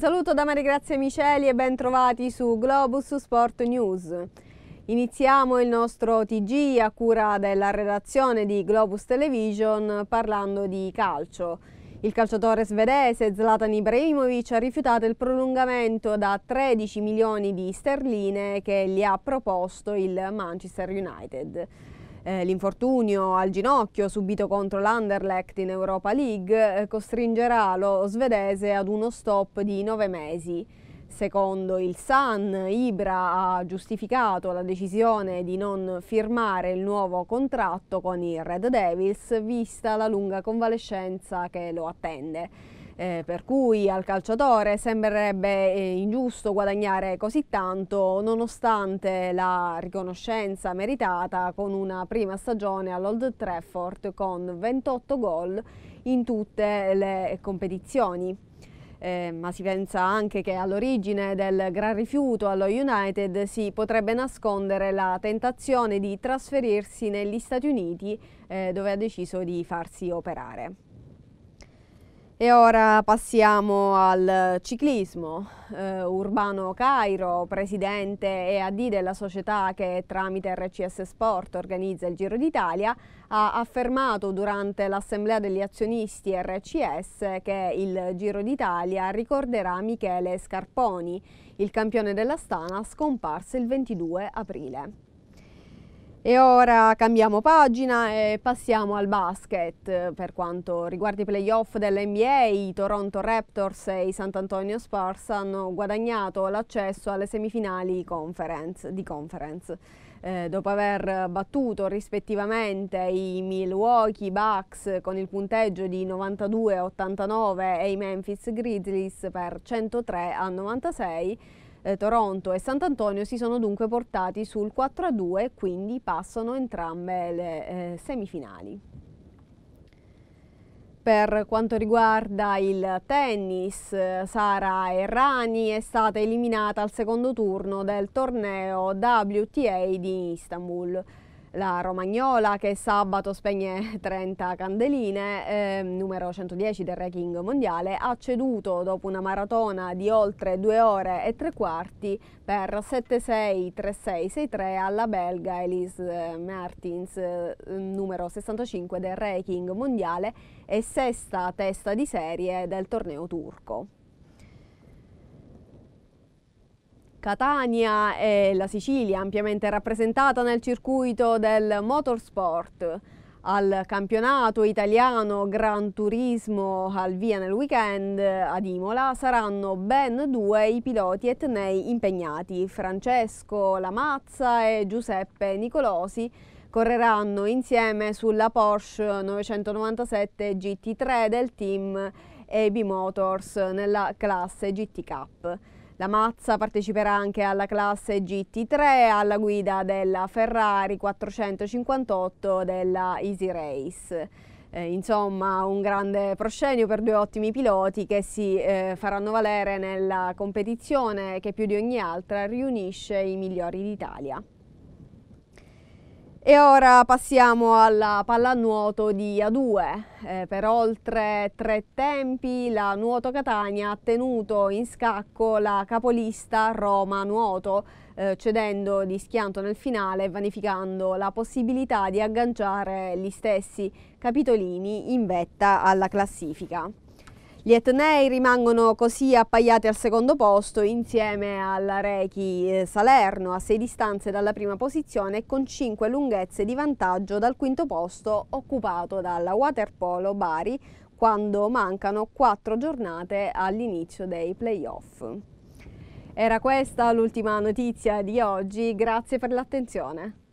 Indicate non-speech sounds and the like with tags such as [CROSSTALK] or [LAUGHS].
Un saluto da Maria Grazia Miceli e ben trovati su Globus Sport News. Iniziamo il nostro TG a cura della redazione di Globus Television parlando di calcio. Il calciatore svedese Zlatan Ibrahimovic ha rifiutato il prolungamento da 13 milioni di sterline che gli ha proposto il Manchester United eh, l'infortunio al ginocchio subito contro l'Anderlecht in Europa League eh, costringerà lo svedese ad uno stop di nove mesi. Secondo il Sun, Ibra ha giustificato la decisione di non firmare il nuovo contratto con i Red Devils, vista la lunga convalescenza che lo attende eh, per cui al calciatore sembrerebbe eh, ingiusto guadagnare così tanto nonostante la riconoscenza meritata con una prima stagione all'Old Trafford con 28 gol in tutte le competizioni. Eh, ma si pensa anche che all'origine del gran rifiuto allo United si potrebbe nascondere la tentazione di trasferirsi negli Stati Uniti eh, dove ha deciso di farsi operare. E ora passiamo al ciclismo. Eh, Urbano Cairo, presidente e AD della società che tramite RCS Sport organizza il Giro d'Italia, ha affermato durante l'assemblea degli azionisti RCS che il Giro d'Italia ricorderà Michele Scarponi, il campione della Stana scomparso il 22 aprile. E ora cambiamo pagina e passiamo al basket per quanto riguarda i playoff dell'NBA, i Toronto Raptors e i Sant'Antonio Spurs hanno guadagnato l'accesso alle semifinali conference, di conference. Eh, dopo aver battuto rispettivamente i Milwaukee Bucks con il punteggio di 92-89 e i Memphis Grizzlies per 103-96, eh, Toronto e Sant'Antonio si sono dunque portati sul 4-2, quindi passano entrambe le eh, semifinali. Per quanto riguarda il tennis, Sara Errani è stata eliminata al secondo turno del torneo WTA di Istanbul la Romagnola che sabato spegne 30 [LAUGHS] candeline, eh, numero 110 del ranking mondiale, ha ceduto dopo una maratona di oltre 2 ore e 3 quarti per 7-6-3-6-6-3 alla belga Elise eh, Martins, eh, numero 65 del ranking mondiale e sesta testa di serie del torneo turco. Catania e la Sicilia ampiamente rappresentata nel circuito del motorsport. Al campionato italiano Gran Turismo al via nel weekend ad Imola saranno ben due i piloti etnei impegnati, Francesco Lamazza e Giuseppe Nicolosi, correranno insieme sulla Porsche 997 GT3 del team EB Motors nella classe GT Cup. La Mazza parteciperà anche alla classe GT3 alla guida della Ferrari 458 della Easy Race. Eh, insomma un grande proscenio per due ottimi piloti che si eh, faranno valere nella competizione che più di ogni altra riunisce i migliori d'Italia. E ora passiamo alla pallanuoto di A2. Eh, per oltre tre tempi la Nuoto Catania ha tenuto in scacco la capolista Roma Nuoto, eh, cedendo di schianto nel finale e vanificando la possibilità di agganciare gli stessi capitolini in vetta alla classifica. Gli etnei rimangono così appaiati al secondo posto insieme alla Rechi eh, Salerno a sei distanze dalla prima posizione e con cinque lunghezze di vantaggio dal quinto posto occupato dalla Waterpolo Bari quando mancano quattro giornate all'inizio dei playoff. Era questa l'ultima notizia di oggi, grazie per l'attenzione.